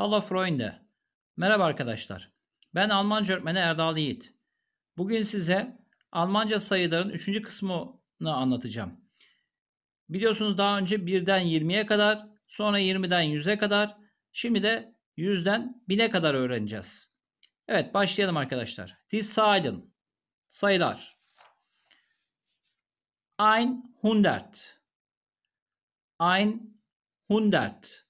Hallo Freunde. Merhaba arkadaşlar. Ben Almanca öğretmeni Erdal Yiğit. Bugün size Almanca sayıların 3. kısmını anlatacağım. Biliyorsunuz daha önce 1'den 20'ye kadar, sonra 20'den 100'e kadar, şimdi de 100'den 1000'e kadar öğreneceğiz. Evet başlayalım arkadaşlar. Die Zahlen. Sayılar. Ein Hundert. Ein Hundert.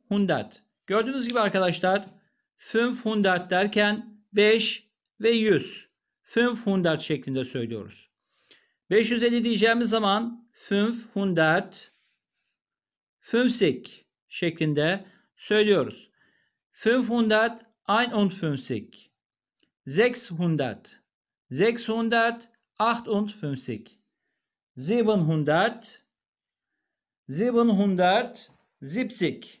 hundert. Gördüğünüz gibi arkadaşlar 500 derken 5 ve 100 500 şeklinde söylüyoruz. 550 diyeceğimiz zaman 500, 50 şeklinde söylüyoruz. 500, hundert ein und fünfsik. 700 700 70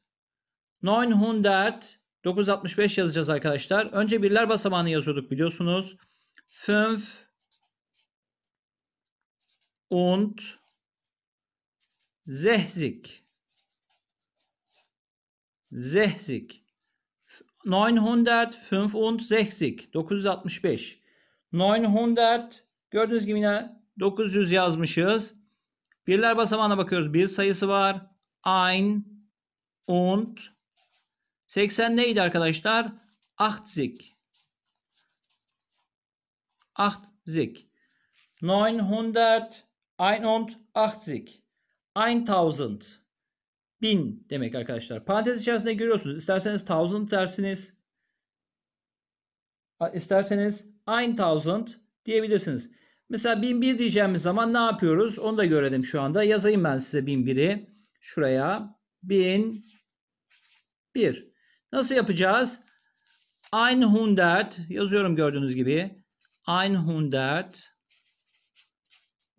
900 965 yazacağız arkadaşlar. Önce birler basamağını yazıyorduk biliyorsunuz. 5 und 60 60 965 965 900 gördüğünüz gibi yine 900 yazmışız. Birler basamağına bakıyoruz. Bir sayısı var. Ein und 80 neydi arkadaşlar? Achtzig. Achtzig. 981. 1000. 1000 demek arkadaşlar. Parantez içerisinde görüyorsunuz. İsterseniz thousand dersiniz. İsterseniz 1000 diyebilirsiniz. Mesela 1001 diyeceğimiz zaman ne yapıyoruz? Onu da görelim şu anda. Yazayım ben size 1001'i. Şuraya 1001. Nasıl yapacağız? 100 yazıyorum gördüğünüz gibi. 100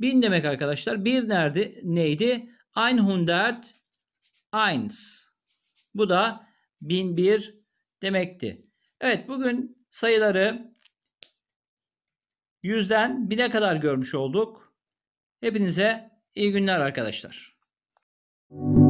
1000 demek arkadaşlar. 1 nerede neydi? 100 eins. Bu da 1001 demekti. Evet bugün sayıları 100'den 1000'e kadar görmüş olduk. Hepinize iyi günler arkadaşlar. Müzik